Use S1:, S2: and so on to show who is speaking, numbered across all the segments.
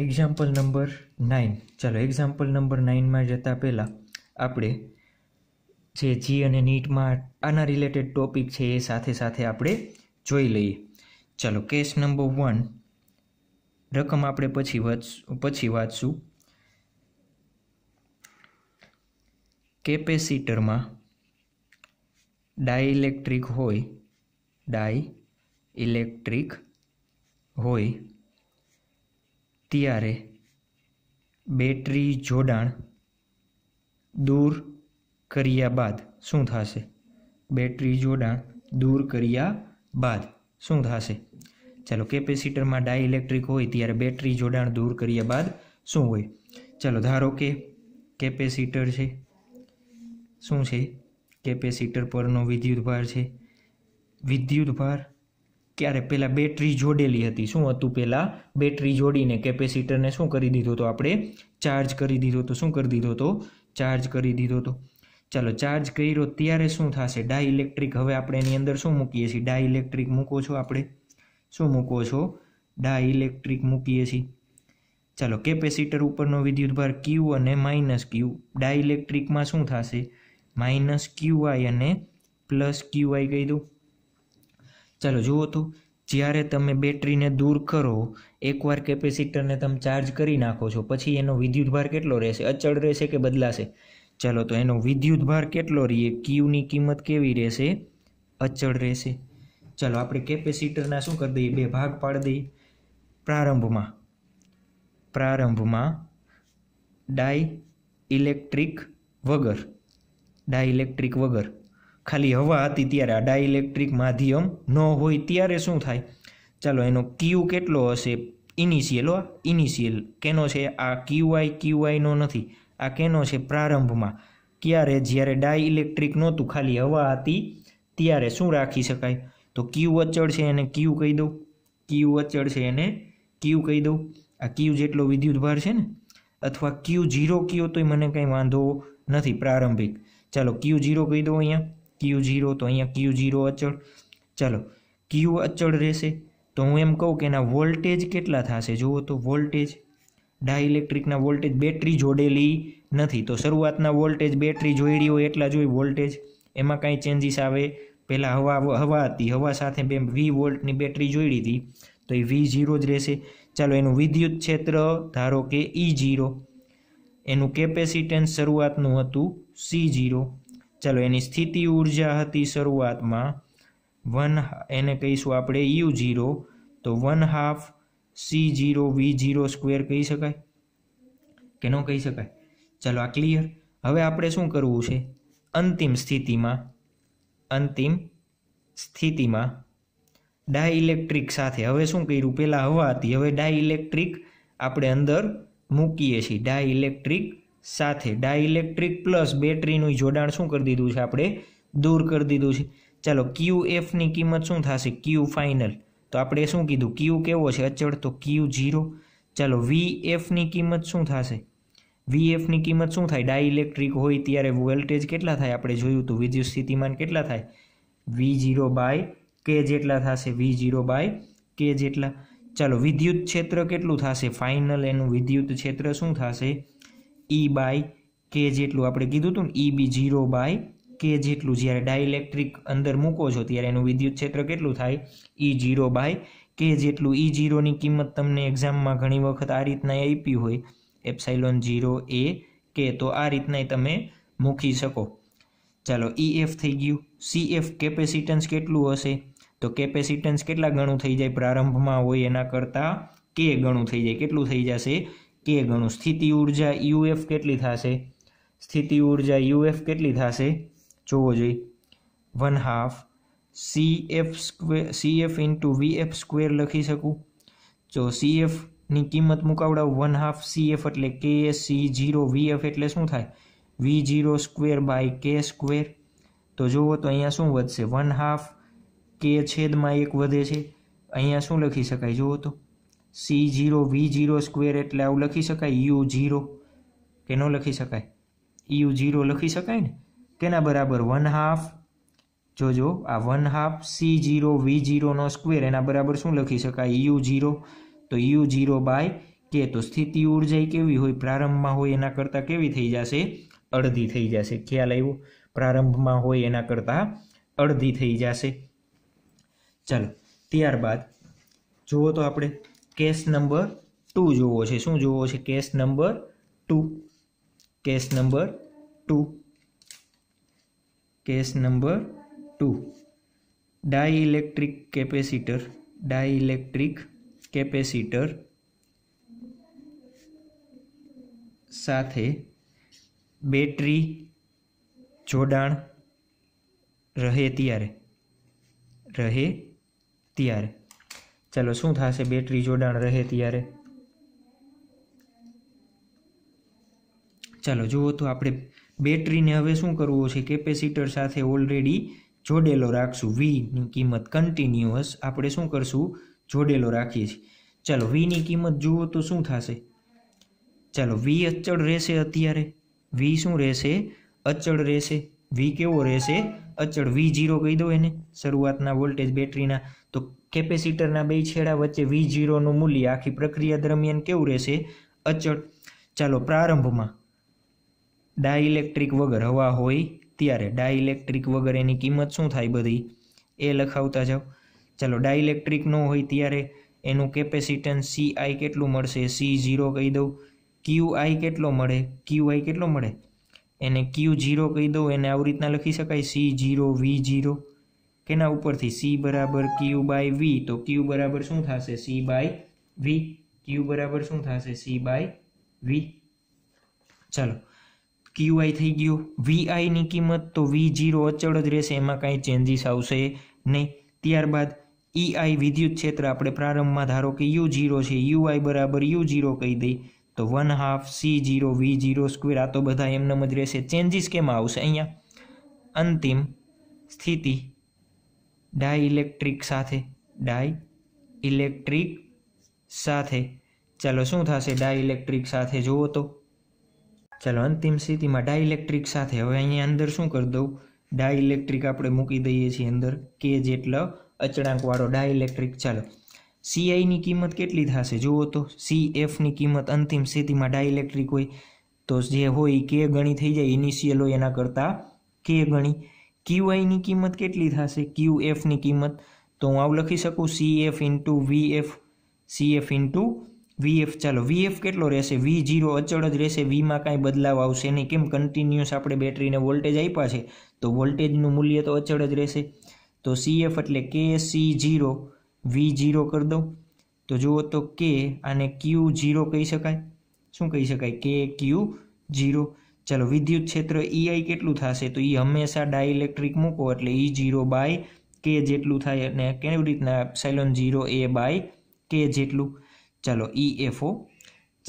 S1: example number nine ચાલો example number નાઇનમાં જતાં પહેલાં આપણે જે જી અને નીટમાં આના રિલેટેડ ટોપિક છે એ સાથે સાથે આપણે જોઈ લઈએ ચાલો કેસ નંબર વન રકમ આપણે પછી વાંચ પછી વાંચશું કેપેસિટરમાં ડાયઇલેક્ટ્રિક હોય ડાય ઇલેક્ટ્રિક હોય ત્યારે બેટરી જોડાણ દૂર કર્યા બાદ શું થશે બેટરી જોડાણ દૂર કર્યા બાદ શું થશે ચાલો કેપેસિટરમાં ડાયઇલેક્ટ્રિક હોય ત્યારે બેટરી જોડાણ દૂર કર્યા બાદ શું હોય ચાલો ધારો કે કેપેસિટર છે શું છે કેપેસિટર પરનો વિદ્યુતભાર છે વિદ્યુતભાર ક્યારે પહેલાં બેટરી જોડેલી હતી શું હતું પહેલાં બેટરી જોડીને કેપેસિટરને શું કરી દીધો હતો આપણે ચાર્જ કરી દીધો હતો શું કરી દીધો હતો ચાર્જ કરી દીધો હતો ચાલો ચાર્જ કર્યો ત્યારે શું થશે ડાઇલેક્ટ્રિક હવે આપણે એની અંદર શું મૂકીએ છીએ ડાઇલેક્ટ્રિક મૂકો છો આપણે શું મૂકો છો ડાઇલેક્ટ્રિક મૂકીએ છીએ ચાલો કેપેસિટર ઉપરનો વિદ્યુતભાર ક્યુ અને માઇનસ ક્યુ ડાઇલેક્ટ્રિકમાં શું થશે માઇનસ ક્યુઆઈ અને પ્લસ ક્યુઆઈ કહી દઉં ચાલો જુઓ તો જ્યારે તમે બેટરીને દૂર કરો એકવાર કેપેસિટરને તમે ચાર્જ કરી નાખો છો પછી એનો વિદ્યુત ભાર કેટલો રહેશે અચળ રહેશે કે બદલાશે ચાલો તો એનો વિદ્યુત ભાર કેટલો રહીએ ક્યુની કિંમત કેવી રહેશે અચળ રહેશે ચાલો આપણે કેપેસિટરના શું કરી દઈએ બે ભાગ પાડી દઈએ પ્રારંભમાં પ્રારંભમાં ડાય ઇલેક્ટ્રિક વગર ડાય ઇલેક્ટ્રિક વગર ખાલી હવા હતી ત્યારે આ ડાઇલેક્ટ્રિક માધ્યમ ન હોય ત્યારે શું થાય ચાલો એનો ક્યુ કેટલો હશે ઇનિશિયલ હો ઇનિશિયલ કેનો છે આ ક્યુઆઈ ક્યુઆઈનો નથી આ કેનો છે પ્રારંભમાં ક્યારે જ્યારે ડાઇલેક્ટ્રિક નહોતું ખાલી હવા હતી ત્યારે શું રાખી શકાય તો ક્યુ અચળ છે એને ક્યુ કહી દઉં ક્યુ અચળ છે એને ક્યુ કહી દઉં આ ક્યુ જેટલો વિદ્યુતભાર છે ને અથવા ક્યુ ઝીરો ક્યુ તોય મને કંઈ વાંધો નથી પ્રારંભિક ચાલો ક્યુ ઝીરો કહી દઉં અહીંયા ક્યુ ઝીરો તો અહીંયા ક્યુ ઝીરો અચળ ચાલો ક્યુ અચળ રહેશે તો હું એમ કહું કે એના વોલ્ટેજ કેટલા થશે જુઓ તો વોલ્ટેજ ડાઇલેક્ટ્રિકના વોલ્ટેજ બેટરી જોડેલી નથી તો શરૂઆતના વોલ્ટેજ બેટરી જોઈડી હોય એટલા જોઈ વોલ્ટેજ એમાં કાંઈ ચેન્જીસ આવે પહેલાં હવા હવા હતી હવા સાથે બે વી વોલ્ટની બેટરી જોઈડી હતી તો એ વી ઝીરો જ રહેશે ચાલો એનું વિદ્યુત ક્ષેત્ર ધારો કે ઈ e ઝીરો એનું કેપેસિટન્સ શરૂઆતનું હતું સી ઝીરો ચાલો એની સ્થિતિ ઉર્જા હતી શરૂઆતમાં વન એને કહીશું આપણે યુ જીરો તો one half C zero V zero square કહી શકાય કે ન કહી શકાય ચાલો આ ક્લિયર હવે આપણે શું કરવું છે અંતિમ સ્થિતિમાં અંતિમ સ્થિતિમાં ડાયઇલેક્ટ્રિક સાથે હવે શું કર્યું પહેલાં હવા હતી હવે ડાયઇલેક્ટ્રિક આપણે અંદર મૂકીએ છીએ ડાયઇલેક્ટ્રિક સાથે ડાઇલેક્ટ્રિક પ્લસ બેટરીનું જોડાણ શું કરી દીધું છે આપણે દૂર કરી દીધું છે ચાલો ક્યુ એફની કિંમત શું થશે ક્યુ ફાઇનલ તો આપણે શું કીધું ક્યુ કેવો છે અચળ તો ક્યુ જીરો ચાલો વી એફની કિંમત શું થશે વી એફની કિંમત શું થાય ડાઇલેક્ટ્રિક હોય ત્યારે વોલ્ટેજ કેટલા થાય આપણે જોયું તો વિદ્યુત સ્થિતિમાન કેટલા થાય વી જીરો બાય કે જેટલા થશે વી જીરો બાય કે જેટલા ચાલો વિદ્યુત ક્ષેત્ર કેટલું થશે ફાઇનલ એનું વિદ્યુત ક્ષેત્ર શું થશે ઈ બાય કે જેટલું આપણે કીધું હતું ને ઈ બી ઝીરો બાય કે જેટલું જ્યારે ડાયલેક્ટ્રિક અંદર મૂકો છો ત્યારે એનું વિદ્યુત ક્ષેત્ર કેટલું થાય ઈ ઝીરો બાય કે જેટલું ઈ e ઝીરોની કિંમત તમને એક્ઝામમાં ઘણી વખત આ રીતના આપી હોય એપ્સાઇલોન ઝીરો એ કે તો આ રીતના તમે મૂકી શકો ચાલો ઈ e એફ થઈ ગયું સી એફ કેપેસિટન્સ કેટલું હશે તો કેપેસિટન્સ કેટલા ગણું થઈ જાય પ્રારંભમાં હોય એના કરતાં કે ગણું થઈ જાય કેટલું થઈ જશે કે ગણું સ્થિતિ ઉર્જા યુએફ કેટલી થશે સ્થિતિ ઉર્જા યુએફ કેટલી થશે જોવો જોઈએ one half C F square C F into V F square લખી શકું જો સી એફની કિંમત મુકાવડાવું વન હાફ સી એફ એટલે કે S C zero V F એટલે શું થાય V zero square by K square તો જુઓ તો અહીંયા શું વધશે વન હાફ કે છેદમાં એક વધે છે અહીંયા શું લખી શકાય જુઓ તો C zero V zero square એટલે આવું લખી શકાય યુ જીરો કે ન લખી શકાય યુ જીરો લખી શકાય ને કેના બરાબર વન હાફ જોજો આ one half C zero V જીરોનો સ્ક્વેર એના બરાબર શું લખી શકાય યુ ઝીરો તો યુ જીરો બાય કે તો સ્થિતિ ઉર્જા કેવી હોય પ્રારંભમાં હોય એના કરતાં કેવી થઈ જશે અડધી થઈ જશે ખ્યાલ આવ્યો પ્રારંભમાં હોય એના કરતાં અડધી થઈ જશે ચાલો ત્યારબાદ જુઓ તો આપણે કેસ નંબર ટુ જોવો છે શું જોવો છે case number two case number two case number two dielectric capacitor dielectric capacitor સાથે બેટરી જોડાણ રહે ત્યારે રહે ત્યારે ચાલો શું થશે બેટરી જોડાણ રહે ત્યારે ચાલો જુઓ તો આપણે બેટરીને હવે શું કરવું છે કેપેસિટર સાથે ઓલરેડી જોડેલો રાખશું વીની કિંમત કન્ટિન્યુઅસ આપણે શું કરશું જોડેલો રાખીએ છીએ ચાલો વીની કિંમત જુઓ તો શું થશે ચાલો વી અચળ રહેશે અત્યારે વી શું રહેશે અચળ રહેશે વી કેવો રહેશે અચળ વી જીરો કહી દો એને શરૂઆતના વોલ્ટેજ બેટરીના તો કેપેસિટરના બે છેડા વચ્ચે વી જીરોનું મૂલ્ય આખી પ્રક્રિયા દરમિયાન કેવું રહેશે અચળ ચાલો પ્રારંભમાં ડાઇલેક્ટ્રિક વગર હવા હોય ત્યારે ડાઇલેક્ટ્રિક વગર એની કિંમત શું થાય બધી એ લખાવતા જાઓ ચાલો ડાઇલેક્ટ્રિક ન હોય ત્યારે એનું કેપેસિટન્સ સી આઈ કેટલું મળશે સી ઝીરો કહી દઉં ક્યુ આઈ કેટલો મળે ક્યુ આઈ કેટલો મળે એને ક્યુ ઝીરો કહી દઉં એને આવી રીતના લખી શકાય સી ઝીરો વી ઝીરો એના ઉપરથી સી બરાબર ક્યુ બાય વી તો ક્યુ બરાબર શું થશે સી બાય વી ક્યુ બરાબર શું થશે સી બાય વી ચાલો ક્યુઆઈ થઈ ગયો વીઆઈની કિંમત તો વી જીરો અચળ જ રહેશે એમાં કાંઈ ચેન્જીસ આવશે નહીં ત્યારબાદ ઈઆઈ e વિદ્યુત ક્ષેત્ર આપણે પ્રારંભમાં ધારો કે યુ જીરો છે યુઆઈ બરાબર યુ જીરો કહી દઈ તો one half C zero V zero square આ તો બધા એમનેમ જ રહેશે ચેન્જીસ કેમ આવશે અહીંયા અંતિમ સ્થિતિ ડાઇલેક્ટ્રિક સાથે ડાય ઇલેક્ટ્રિક સાથે ચાલો શું થશે ડાઇલેક્ટ્રિક સાથે જુઓ તો ચાલો અંતિમ સ્થિતિમાં ડાઇલેક્ટ્રિક સાથે હવે અહીંયા અંદર શું કરી દઉં ડાઇલેક્ટ્રિક આપણે મૂકી દઈએ છીએ અંદર કે જેટલો અચળાંકવાળો ડાઇલેક્ટ્રિક ચાલો સીઆઈની કિંમત કેટલી થશે જુઓ તો સી એફની કિંમત અંતિમ સ્થિતિમાં ડાઇલેક્ટ્રિક હોય તો જે હોય કે ગણી થઈ જાય ઇનિશિયલ હોય એના કરતાં કે ગણી ક્યુ આઈની કિંમત કેટલી થશે ક્યુ એફની કિંમત તો હું આવું લખી શકું C F into V F C F into V F ચાલો વી એફ કેટલો રહેશે વી જીરો અચળ જ રહેશે વીમાં કાંઈ બદલાવ આવશે નહીં કેમ કન્ટિન્યુઅસ આપણે બેટરીને વોલ્ટેજ આપ્યા છે તો વોલ્ટેજનું મૂલ્ય તો અચળ જ રહેશે તો સી એફ એટલે કે સી જીરો વી જીરો કરી દઉં તો જુઓ તો કે આને ક્યુ જીરો કહી શકાય શું કહી શકાય કે ક્યુ જીરો ચાલો વિદ્યુત ક્ષેત્ર ઈઆઈ e કેટલું થશે તો એ e હંમેશા ડાઇલેક્ટ્રિક મૂકો એટલે ઈ જીરો બાય કે જેટલું થાય અને કેવી રીતના સાયલોન જીરો એ બાય કે જેટલું ચાલો ઈ e એફઓ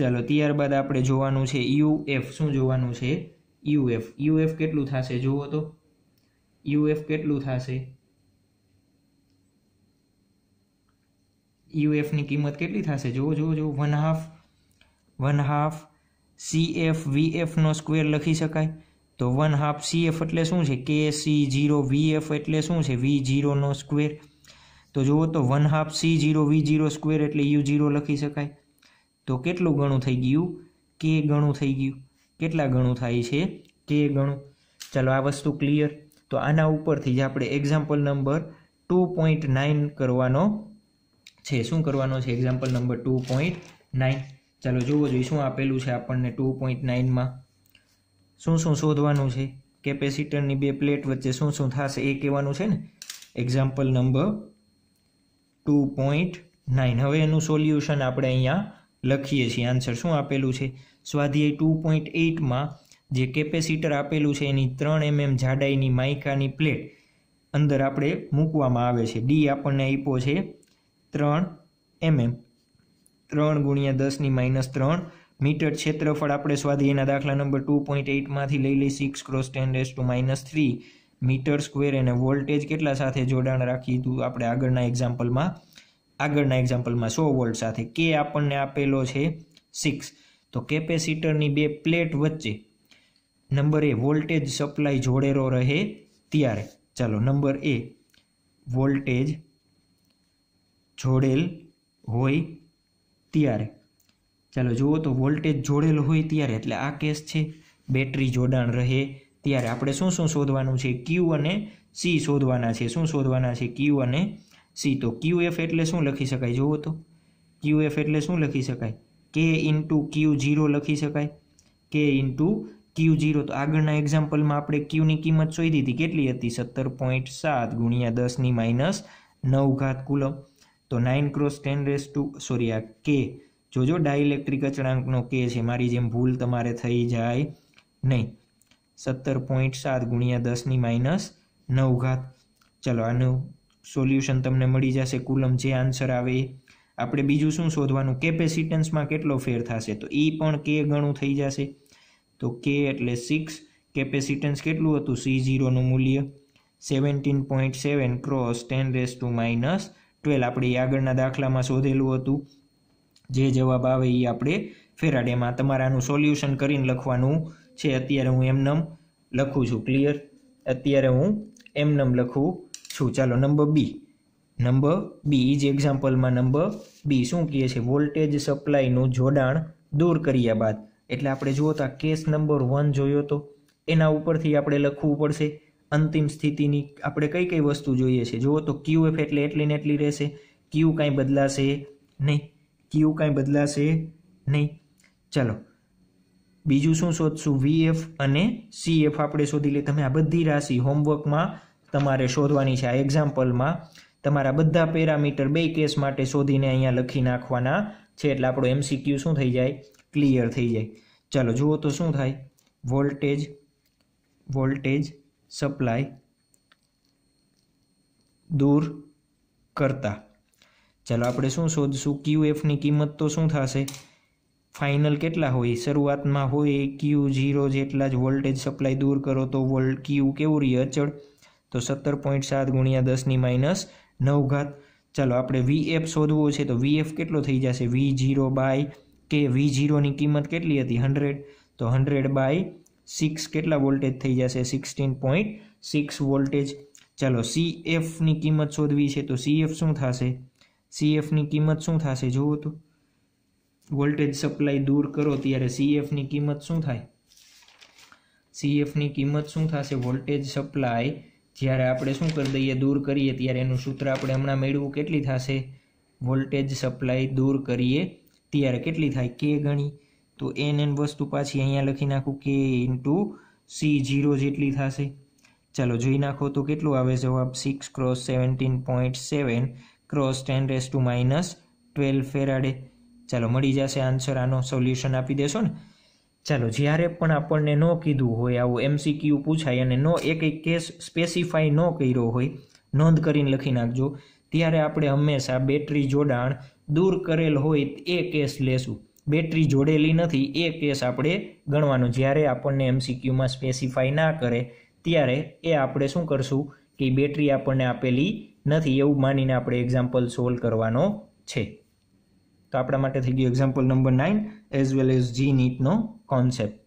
S1: ચલો ત્યારબાદ આપણે જોવાનું છે યુ એફ શું જોવાનું છે યુ એફ યુ એફ કેટલું થશે જુઓ તો યુ એફ કેટલું થશે યુ એફની કિંમત કેટલી થશે જુઓ જુઓ જુઓ one half one half C F V એફનો સ્ક્વેર લખી શકાય તો વન હાફ સી એફ એટલે શું છે કે સી જીરો વી એફ એટલે શું છે વી જીરોનો સ્ક્વેર તો જુઓ તો one half C zero V zero square એટલે યુ જીરો લખી શકાય તો કેટલું ગણું થઈ ગયું કે ગણું થઈ ગયું કેટલા ગણું થાય છે કે ગણું ચાલો આ વસ્તુ ક્લિયર તો આના ઉપરથી જ આપણે example number two point nine કરવાનો છે શું કરવાનો છે example number two point nine ચાલો જુઓ જોઈએ શું આપેલું છે આપણને ટુ પોઈન્ટ નાઇનમાં શું શું શોધવાનું છે કેપેસિટરની બે પ્લેટ વચ્ચે શું શું થશે એ કહેવાનું છે ને example number two point nine હવે એનું સોલ્યુશન આપણે અહીંયા લખીએ છીએ આન્સર શું આપેલું છે સ્વાધ્યાય ટુ પોઈન્ટ એઇટમાં જે કેપેસિટર આપેલું છે એની ત્રણ એમએમ જાડાઈની માઇકાની પ્લેટ અંદર આપણે મૂકવામાં આવે છે ડી આપણને આપ્યો છે ત્રણ એમએમ ત્રણ ગુણ્યા દસની માઇનસ ત્રણ મીટર ક્ષેત્રફળ આપણે સ્વાદી એના દાખલા નંબર ટુ પોઈન્ટ એઇટમાંથી લઈ લઈ six cross ten raise two minus three metre square અને વોલ્ટેજ કેટલા સાથે જોડાણ રાખી હતું આપણે આગળના એક્ઝામ્પલમાં આગળના એક્ઝામ્પલમાં સો વોલ્ટ સાથે કે આપણને આપેલો છે સિક્સ તો કેપેસિટરની બે પ્લેટ વચ્ચે નંબર એ વોલ્ટેજ સપ્લાય જોડેલો રહે ત્યારે ચાલો નંબર એ વોલ્ટેજ જોડેલ હોય ત્યારે ચાલો જુઓ તો વોલ્ટેજ જોડેલો હોય ત્યારે એટલે આ કેસ છે બેટરી જોડાણ રહે ત્યારે આપણે શું શું શોધવાનું છે ક્યુ અને સી શોધવાના છે શું શોધવાના છે ક્યુ અને સી તો ક્યુ એફ એટલે શું લખી શકાય જુઓ તો ક્યુ એફ એટલે શું લખી શકાય કે ઇન્ટુ ક્યુ જીરો લખી શકાય કે ઇન્ટુ ક્યુ જીરો તો આગળના એક્ઝામ્પલમાં આપણે ક્યુની કિંમત શોધી હતી કેટલી હતી સત્તર પોઈન્ટ સાત ગુણ્યા દસની માઇનસ નવ ઘાત કુલમ તો nine cross ten raise two sorry આ કે જોજો ડાઇલેક્ટ્રિક અચળાંકનો કે છે મારી જેમ ભૂલ તમારે થઈ જાય નહીં સત્તર પોઈન્ટ સાત ગુણ્યા દસની માઇનસ નવ ઘાત ચલો આનું સોલ્યુશન તમને મળી જશે કુલમ જે આન્સર આવે આપણે બીજું શું શોધવાનું કેપેસિટન્સમાં કેટલો ફેર થશે તો એ પણ કે ગણું થઈ જશે તો કે એટલે સિક્સ કેપેસિટન્સ કેટલું હતું સી ઝીરોનું મૂલ્ય seventeen point seven cross ten raise two minus twelve આપણે એ આગળના દાખલામાં શોધેલું હતું જે જવાબ આવે એ આપણે ફેરાડેમાં તમારાનું સોલ્યુશન કરીને લખવાનું છે અત્યારે હું એમનમ લખું છું ક્લિયર અત્યારે હું એમનમ લખું છું ચાલો નંબર બી નંબર બી જ એક્ઝામ્પલમાં નંબર બી શું કહે છે વોલ્ટેજ સપ્લાયનું જોડાણ દૂર કર્યા બાદ એટલે આપણે જુઓ તો કેસ નંબર વન જોયો તો એના ઉપરથી આપણે લખવું પડશે અંતિમ સ્થિતિની આપણે કઈ કઈ વસ્તુ જોઈએ છે જુઓ તો ક્યુ એફ એટલે એટલી ને એટલી રહેશે ક્યુ કાંઈ બદલાશે નહીં ક્યુ કાંઈ બદલાશે નહીં ચાલો બીજું શું શોધશું વીએફ અને સી એફ આપણે શોધી લઈએ તમે આ બધી રાશિ હોમવર્કમાં તમારે શોધવાની છે આ એક્ઝામ્પલમાં તમારા બધા પેરામીટર બે કેસ માટે શોધીને અહીંયા લખી નાખવાના છે એટલે આપણો એમસીક્યુ શું થઈ જાય ક્લિયર થઈ જાય ચાલો જુઓ તો શું થાય વોલ્ટેજ વોલ્ટેજ સપ્લાય દૂર કરતા ચાલો આપણે શું શોધશું ક્યુ એફની કિંમત તો શું થશે ફાઇનલ કેટલા હોય શરૂઆતમાં હોય ક્યુ ઝીરો જેટલા જ વોલ્ટેજ સપ્લાય દૂર કરો તો વોલ ક્યુ કેવું રહી અચળ તો સત્તર પોઈન્ટ સાત ગુણ્યા દસની માઇનસ નવ ઘાત ચાલો આપણે વી એફ શોધવો છે તો વી એફ કેટલો થઈ જશે વી ઝીરો બાય કે વી ઝીરોની કિંમત કેટલી હતી હંડ્રેડ તો હંડ્રેડ બાય સિક્સ કેટલા વોલ્ટેજ થઈ જશે સિક્સટીન પોઈન્ટ સિક્સ વોલ્ટેજ ચાલો સી એફની કિંમત શોધવી છે તો સીએફ શું થશે સીએફની કિંમત શું થશે જુઓ તો વોલ્ટેજ સપ્લાય દૂર કરો ત્યારે સીએફની કિંમત શું થાય સીએફની કિંમત શું થશે વોલ્ટેજ સપ્લાય જ્યારે આપણે શું કરી દઈએ દૂર કરીએ ત્યારે એનું સૂત્ર આપણે હમણાં મેળવવું કેટલી થશે વોલ્ટેજ સપ્લાય દૂર કરીએ ત્યારે કેટલી થાય કે ગણી તો એન એન વસ્તુ પાછી અહીંયા લખી નાખું કે ઇન્ટુ સી જીરો જેટલી થશે ચાલો જોઈ નાખો તો કેટલું આવે જવાબ six cross seventeen point seven cross ten raise two minus twelve Faraday ચાલો મળી જશે આન્સર આનો સોલ્યુશન આપી દેશો ને ચાલો જ્યારે પણ આપણને ન કીધું હોય આવું એમસીક્યુ પૂછાય અને નો એક એક કેસ સ્પેસિફાઈ ન કર્યો હોય નોંધ કરીને લખી નાખજો ત્યારે આપણે હંમેશા બેટરી જોડાણ દૂર કરેલ હોય એ કેસ લેશું બેટરી જોડેલી નથી એ કેસ આપણે ગણવાનો જ્યારે આપણને એમસીક્યુમાં સ્પેસિફાઈ ના કરે ત્યારે એ આપણે શું કરશું કે બેટરી આપણને આપેલી નથી એવું માનીને આપણે એક્ઝામ્પલ સોલ્વ કરવાનો છે તો આપણા માટે થઈ ગયું example number nine as well as JEE નીટનો કોન્સેપ્ટ